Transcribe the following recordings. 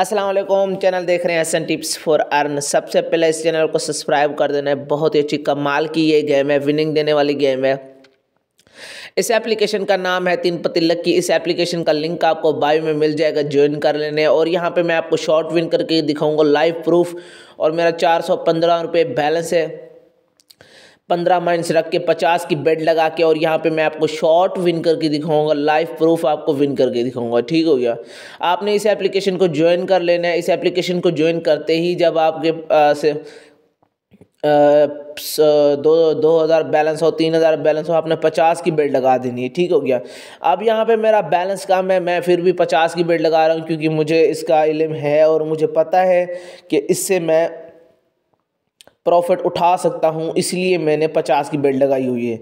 Aslam channel देख रहे हैं S N tips for earn सबसे पहले इस चैनल को सब्सक्राइब कर देना है बहुत ही अच्छी कमाल की ये गेम है विनिंग देने वाली गेम है इस एप्लीकेशन का नाम है तीन पतिलक की इस एप्लीकेशन का लिंक आपको बायो में मिल जाएगा ज्वाइन कर लेने और यहाँ पे मैं आपको शॉर्ट विन करके दिखाऊंगा लाइव प्रूफ और मेरा चार सौ पंद्रह रुपये बैलेंस है पंद्रह माइनस रख के पचास की बेड लगा के और यहाँ पे मैं आपको शॉर्ट विन करके दिखाऊंगा लाइफ प्रूफ आपको विन करके दिखाऊंगा ठीक हो गया आपने इस एप्लीकेशन को ज्वाइन कर लेना है इस एप्लीकेशन को ज्वाइन करते ही जब आपके आ, से दो दो हज़ार बैलेंस हो तीन हज़ार बैलेंस हो आपने पचास की बेड लगा देनी है ठीक हो गया अब यहाँ पे मेरा बैलेंस कम है मैं फिर भी पचास की बेड लगा रहा हूँ क्योंकि मुझे इसका इलम है और मुझे पता है कि इससे मैं प्रॉफिट उठा सकता हूँ इसलिए मैंने पचास की बेल्ट लगाई हुई है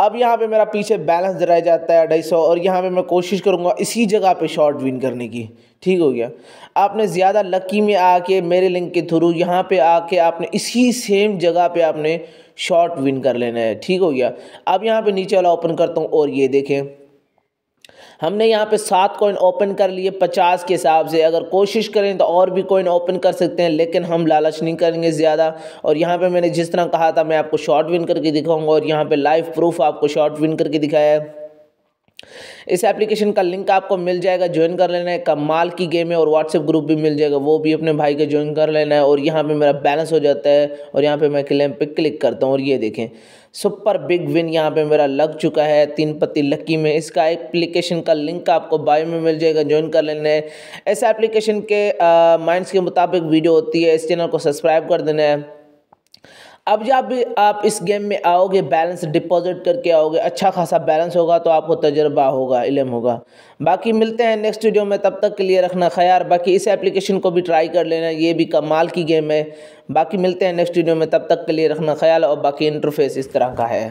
अब यहाँ पे मेरा पीछे बैलेंस रह जाता है ढाई सौ और यहाँ पे मैं कोशिश करूँगा इसी जगह पे शॉर्ट विन करने की ठीक हो गया आपने ज़्यादा लकी में आके मेरे लिंक के थ्रू यहाँ पे आके आपने इसी सेम जगह पे आपने शॉर्ट विन कर लेना है ठीक हो गया अब यहाँ पे नीचे वाला ओपन करता हूँ और ये देखें हमने यहाँ पे सात कॉइन ओपन कर लिए पचास के हिसाब से अगर कोशिश करें तो और भी कॉइन ओपन कर सकते हैं लेकिन हम लालच नहीं करेंगे ज़्यादा और यहाँ पे मैंने जिस तरह कहा था मैं आपको शॉर्ट विन करके दिखाऊंगा और यहाँ पे लाइव प्रूफ आपको शॉर्ट विन करके दिखाया है इस एप्लीकेशन का लिंक आपको मिल जाएगा ज्वाइन कर लेना है कमाल की गेम है और व्हाट्सएप ग्रुप भी मिल जाएगा वो भी अपने भाई के ज्वाइन कर लेना है और यहाँ पर मेरा बैलेंस हो जाता है और यहाँ पर मैं क्लेम पर क्लिक करता हूँ और ये देखें सुपर बिग विन यहाँ पे मेरा लग चुका है तीन पत्ती लक्की में इसका एप्लीकेशन का लिंक आपको बायो में मिल जाएगा ज्वाइन कर लेना है ऐसे एप्लीकेशन के माइंड्स के मुताबिक वीडियो होती है इस चैनल को सब्सक्राइब कर देना है अब जब आप इस गेम में आओगे बैलेंस डिपॉजिट करके आओगे अच्छा खासा बैलेंस होगा तो आपको तजर्बा होगा इलम होगा बाकी मिलते हैं नेक्स्ट वीडियो में तब तक के लिए रखना ख्याल बाकी इस एप्लीकेशन को भी ट्राई कर लेना ये भी कमाल की गेम है बाकी मिलते हैं नेक्स्ट वीडियो में तब तक के लिए रखना ख्याल और बाकी इंटरफेस इस तरह का है